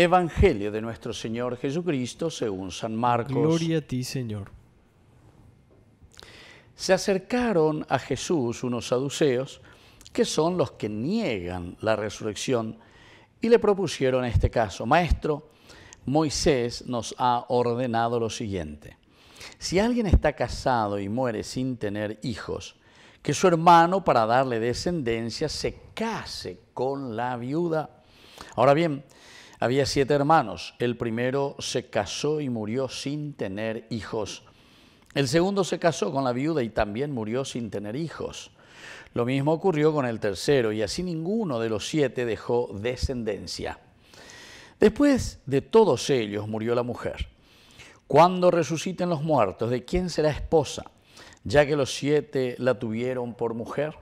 Evangelio de nuestro Señor Jesucristo según San Marcos. Gloria a ti, Señor. Se acercaron a Jesús unos saduceos, que son los que niegan la resurrección, y le propusieron este caso. Maestro, Moisés nos ha ordenado lo siguiente. Si alguien está casado y muere sin tener hijos, que su hermano para darle descendencia se case con la viuda. Ahora bien, había siete hermanos. El primero se casó y murió sin tener hijos. El segundo se casó con la viuda y también murió sin tener hijos. Lo mismo ocurrió con el tercero y así ninguno de los siete dejó descendencia. Después de todos ellos murió la mujer. Cuando resuciten los muertos, ¿de quién será esposa? Ya que los siete la tuvieron por mujer.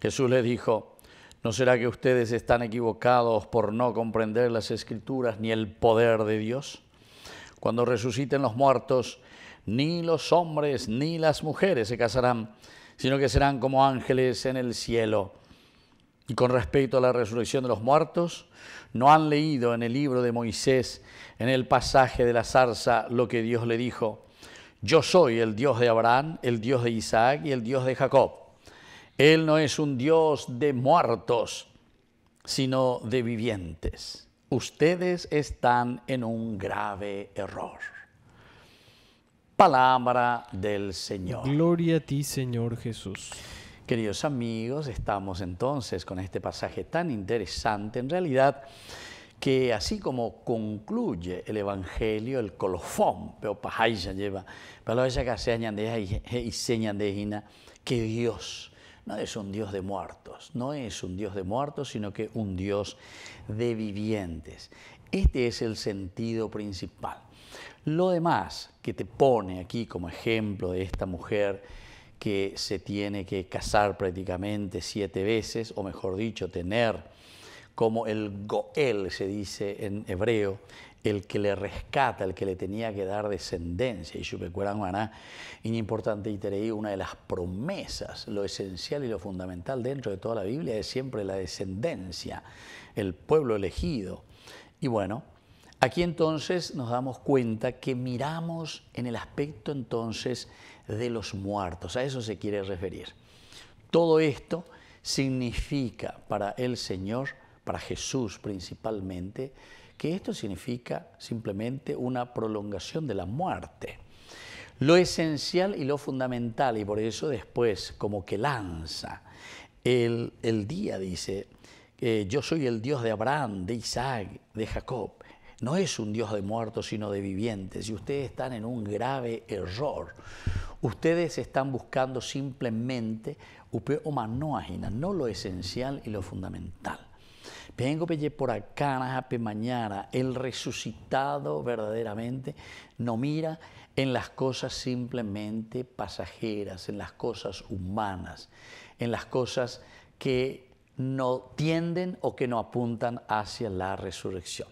Jesús les dijo, ¿No será que ustedes están equivocados por no comprender las escrituras ni el poder de Dios? Cuando resuciten los muertos, ni los hombres ni las mujeres se casarán, sino que serán como ángeles en el cielo. Y con respecto a la resurrección de los muertos, ¿no han leído en el libro de Moisés, en el pasaje de la zarza, lo que Dios le dijo? Yo soy el Dios de Abraham, el Dios de Isaac y el Dios de Jacob. Él no es un Dios de muertos, sino de vivientes. Ustedes están en un grave error. Palabra del Señor. Gloria a ti, Señor Jesús. Queridos amigos, estamos entonces con este pasaje tan interesante, en realidad, que así como concluye el Evangelio, el colofón, pero lleva, pero ella que se de y que Dios no es un Dios de muertos, no es un Dios de muertos, sino que un Dios de vivientes. Este es el sentido principal. Lo demás que te pone aquí como ejemplo de esta mujer que se tiene que casar prácticamente siete veces, o mejor dicho, tener como el Goel se dice en hebreo, el que le rescata, el que le tenía que dar descendencia. Y y importante y una de las promesas, lo esencial y lo fundamental dentro de toda la Biblia es siempre la descendencia, el pueblo elegido. Y bueno, aquí entonces nos damos cuenta que miramos en el aspecto entonces de los muertos, a eso se quiere referir. Todo esto significa para el Señor para Jesús principalmente, que esto significa simplemente una prolongación de la muerte. Lo esencial y lo fundamental, y por eso después como que lanza el, día, dice, eh, yo soy el Dios de Abraham, de Isaac, de Jacob. No es un Dios de muertos, sino de vivientes. Y ustedes están en un grave error. Ustedes están buscando simplemente, no lo esencial y lo fundamental. Vengo por acá, mañana. El resucitado verdaderamente no mira en las cosas simplemente pasajeras, en las cosas humanas, en las cosas que no tienden o que no apuntan hacia la resurrección.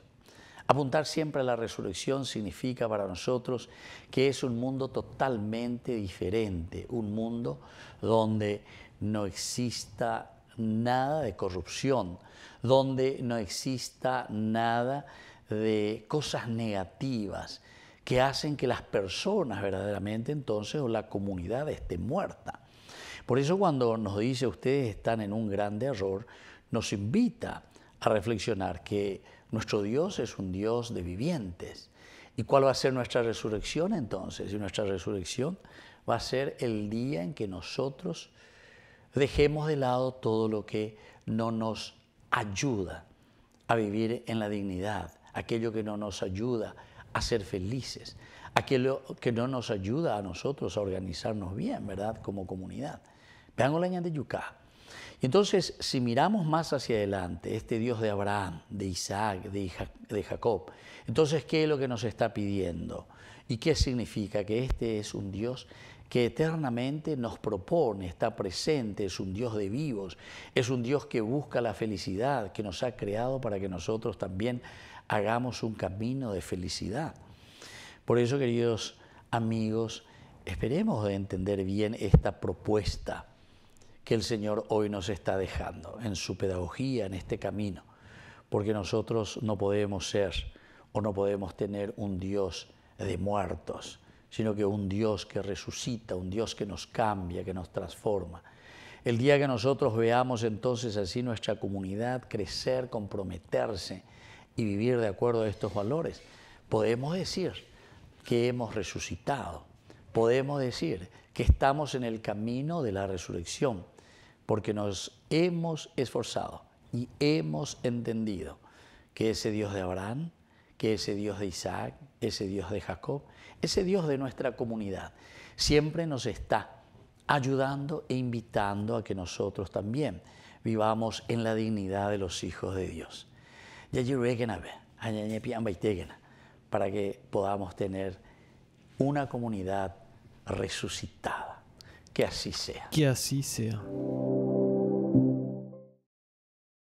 Apuntar siempre a la resurrección significa para nosotros que es un mundo totalmente diferente, un mundo donde no exista nada de corrupción, donde no exista nada de cosas negativas que hacen que las personas verdaderamente entonces o la comunidad esté muerta. Por eso cuando nos dice ustedes están en un grande error, nos invita a reflexionar que nuestro Dios es un Dios de vivientes. ¿Y cuál va a ser nuestra resurrección entonces? Y nuestra resurrección va a ser el día en que nosotros Dejemos de lado todo lo que no nos ayuda a vivir en la dignidad, aquello que no nos ayuda a ser felices, aquello que no nos ayuda a nosotros a organizarnos bien, ¿verdad? Como comunidad. Veamos la de Yucá. Entonces, si miramos más hacia adelante, este Dios de Abraham, de Isaac, de Jacob, entonces, ¿qué es lo que nos está pidiendo? ¿Y qué significa? Que este es un Dios que eternamente nos propone, está presente, es un Dios de vivos, es un Dios que busca la felicidad, que nos ha creado para que nosotros también hagamos un camino de felicidad. Por eso, queridos amigos, esperemos de entender bien esta propuesta que el Señor hoy nos está dejando en su pedagogía, en este camino, porque nosotros no podemos ser o no podemos tener un Dios de muertos sino que un Dios que resucita, un Dios que nos cambia, que nos transforma. El día que nosotros veamos entonces así nuestra comunidad crecer, comprometerse y vivir de acuerdo a estos valores, podemos decir que hemos resucitado, podemos decir que estamos en el camino de la resurrección, porque nos hemos esforzado y hemos entendido que ese Dios de Abraham, que ese Dios de Isaac, ese Dios de Jacob, ese Dios de nuestra comunidad, siempre nos está ayudando e invitando a que nosotros también vivamos en la dignidad de los hijos de Dios. Para que podamos tener una comunidad resucitada. Que así sea. Que así sea.